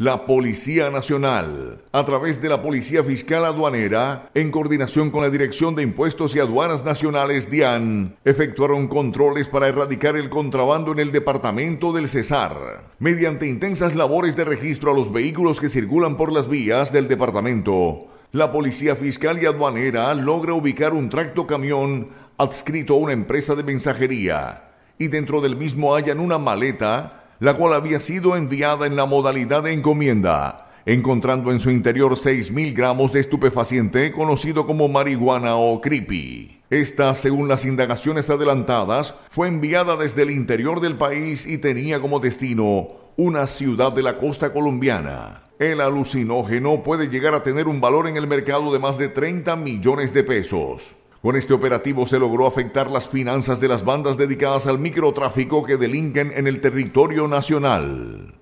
La Policía Nacional, a través de la Policía Fiscal Aduanera, en coordinación con la Dirección de Impuestos y Aduanas Nacionales, DIAN, efectuaron controles para erradicar el contrabando en el departamento del Cesar. Mediante intensas labores de registro a los vehículos que circulan por las vías del departamento, la Policía Fiscal y Aduanera logra ubicar un tracto camión adscrito a una empresa de mensajería y dentro del mismo hallan una maleta la cual había sido enviada en la modalidad de encomienda, encontrando en su interior 6.000 gramos de estupefaciente conocido como marihuana o creepy. Esta, según las indagaciones adelantadas, fue enviada desde el interior del país y tenía como destino una ciudad de la costa colombiana. El alucinógeno puede llegar a tener un valor en el mercado de más de 30 millones de pesos. Con este operativo se logró afectar las finanzas de las bandas dedicadas al microtráfico que delinquen en el territorio nacional.